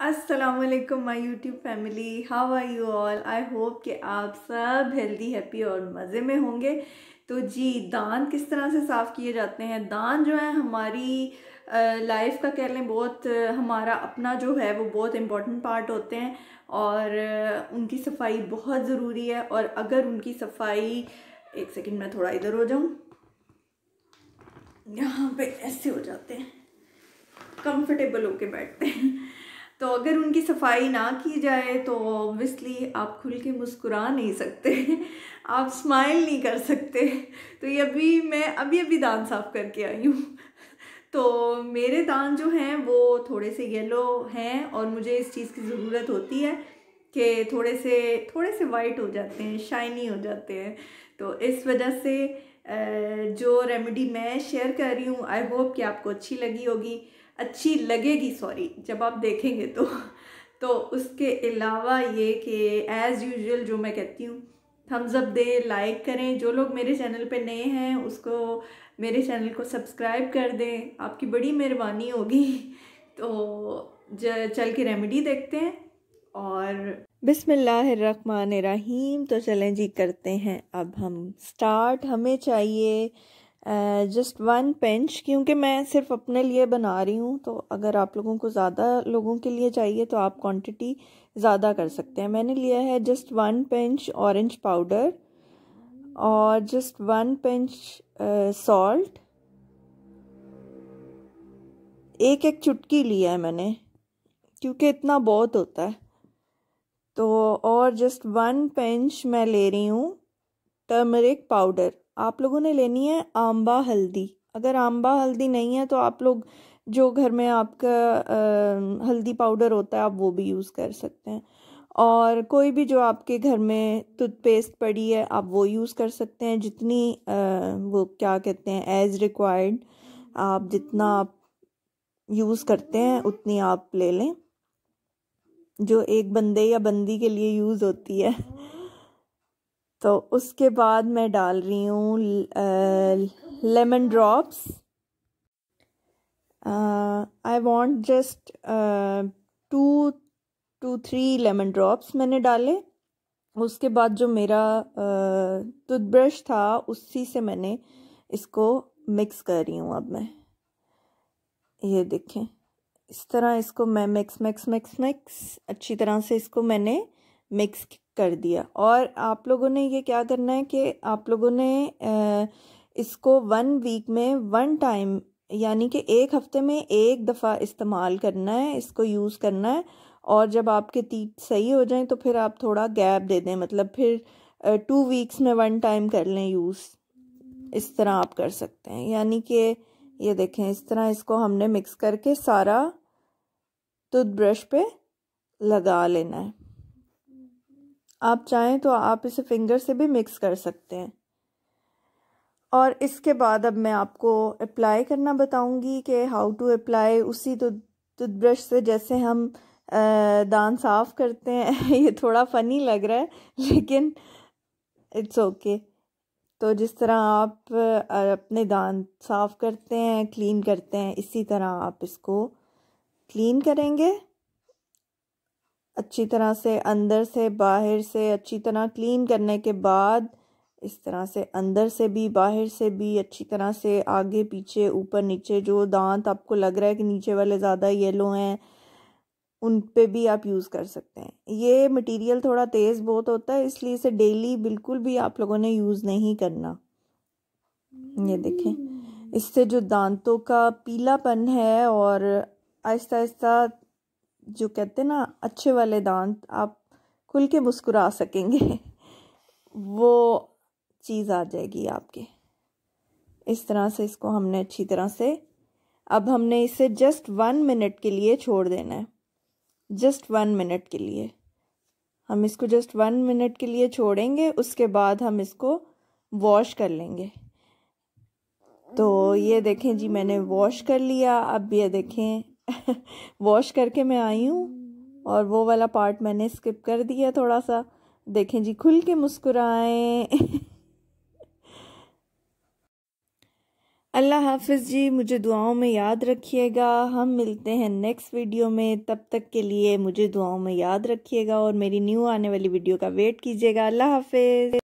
वालेकुम my YouTube family how are you all I hope कि आप सब हेल्दी हैप्पी और मज़े में होंगे तो जी दांत किस तरह से साफ़ किए जाते हैं दांत जो है हमारी लाइफ का कह लें बहुत हमारा अपना जो है वो बहुत इम्पॉर्टेंट पार्ट होते हैं और उनकी सफाई बहुत ज़रूरी है और अगर उनकी सफाई एक सेकंड मैं थोड़ा इधर हो जाऊँ यहाँ पे ऐसे हो जाते हैं कंफर्टेबल होके बैठते हैं तो अगर उनकी सफाई ना की जाए तो ऑब्वियसली आप खुल के मुस्कुरा नहीं सकते आप स्माइल नहीं कर सकते तो ये अभी मैं अभी अभी दांत साफ़ करके आई हूँ तो मेरे दांत जो हैं वो थोड़े से येलो हैं और मुझे इस चीज़ की ज़रूरत होती है कि थोड़े से थोड़े से वाइट हो जाते हैं शाइनी हो जाते हैं तो इस वजह से जो रेमेडी मैं शेयर कर रही हूँ आई होप कि आपको अच्छी लगी होगी अच्छी लगेगी सॉरी जब आप देखेंगे तो तो उसके अलावा ये कि एज़ यूजुअल जो मैं कहती हूँ थम्स अप दें लाइक करें जो लोग मेरे चैनल पे नए हैं उसको मेरे चैनल को सब्सक्राइब कर दें आपकी बड़ी मेहरबानी होगी तो चल के रेमेडी देखते हैं और बिसमीम तो चलें जी करते हैं अब हम स्टार्ट हमें चाहिए जस्ट वन पेंच क्योंकि मैं सिर्फ अपने लिए बना रही हूँ तो अगर आप लोगों को ज़्यादा लोगों के लिए चाहिए तो आप क्वांटिटी ज़्यादा कर सकते हैं मैंने लिया है just one pinch orange powder और जस्ट वन पेंच सॉल्ट एक एक चुटकी लिया है मैंने क्योंकि इतना बहुत होता है तो और जस्ट वन पेंच मैं ले रही हूँ टर्मरिक पाउडर आप लोगों ने लेनी है आम्बा हल्दी अगर आम्बा हल्दी नहीं है तो आप लोग जो घर में आपका आ, हल्दी पाउडर होता है आप वो भी यूज़ कर सकते हैं और कोई भी जो आपके घर में टूथपेस्ट पड़ी है आप वो यूज़ कर सकते हैं जितनी आ, वो क्या कहते हैं एज़ रिक्वायर्ड आप जितना आप यूज़ करते हैं उतनी आप ले लें जो एक बंदे या बंदी के लिए यूज़ होती है तो उसके बाद मैं डाल रही हूँ lemon drops I want just two two three lemon drops मैंने डाले उसके बाद जो मेरा टूथब्रश uh, था उसी से मैंने इसको मिक्स कर रही हूँ अब मैं ये देखें इस तरह इसको मैं मिक्स मिक्स मिक्स मिक्स अच्छी तरह से इसको मैंने मिक्स कर दिया और आप लोगों ने ये क्या करना है कि आप लोगों ने इसको वन वीक में वन टाइम यानी कि एक हफ्ते में एक दफ़ा इस्तेमाल करना है इसको यूज़ करना है और जब आपके तीत सही हो जाएं तो फिर आप थोड़ा गैप दे दें मतलब फिर टू वीक्स में वन टाइम कर लें यूज़ इस तरह आप कर सकते हैं यानी कि ये देखें इस तरह इसको हमने मिक्स करके सारा टूथब्रश पे लगा लेना है आप चाहें तो आप इसे फिंगर से भी मिक्स कर सकते हैं और इसके बाद अब मैं आपको अप्लाई करना बताऊंगी कि हाउ टू अप्लाई उसी तो टूथब्रश से जैसे हम दान साफ़ करते हैं ये थोड़ा फ़नी लग रहा है लेकिन इट्स ओके okay. तो जिस तरह आप अपने दांत साफ़ करते हैं क्लीन करते हैं इसी तरह आप इसको क्लीन करेंगे अच्छी तरह से अंदर से बाहर से अच्छी तरह क्लीन करने के बाद इस तरह से अंदर से भी बाहर से भी अच्छी तरह से आगे पीछे ऊपर नीचे जो दांत आपको लग रहा है कि नीचे वाले ज़्यादा येलो हैं उन पे भी आप यूज़ कर सकते हैं ये मटेरियल थोड़ा तेज़ बहुत होता है इसलिए इसे डेली बिल्कुल भी आप लोगों ने यूज़ नहीं करना ये देखें इससे जो दांतों का पीलापन है और आहिस्ता आहिस्ता जो कहते हैं ना अच्छे वाले दांत आप खुल के मुस्कुरा सकेंगे वो चीज़ आ जाएगी आपके इस तरह से इसको हमने अच्छी तरह से अब हमने इसे जस्ट वन मिनट के लिए छोड़ देना है जस्ट वन मिनट के लिए हम इसको जस्ट वन मिनट के लिए छोड़ेंगे उसके बाद हम इसको वॉश कर लेंगे तो ये देखें जी मैंने वॉश कर लिया अब ये देखें वॉश करके मैं आई हूँ और वो वाला पार्ट मैंने स्किप कर दिया थोड़ा सा देखें जी खुल के मुस्कुराएं अल्लाह हाफिज़ जी मुझे दुआओं में याद रखिएगा हम मिलते हैं नेक्स्ट वीडियो में तब तक के लिए मुझे दुआओं में याद रखिएगा और मेरी न्यू आने वाली वीडियो का वेट कीजिएगा अल्लाह हाफिज़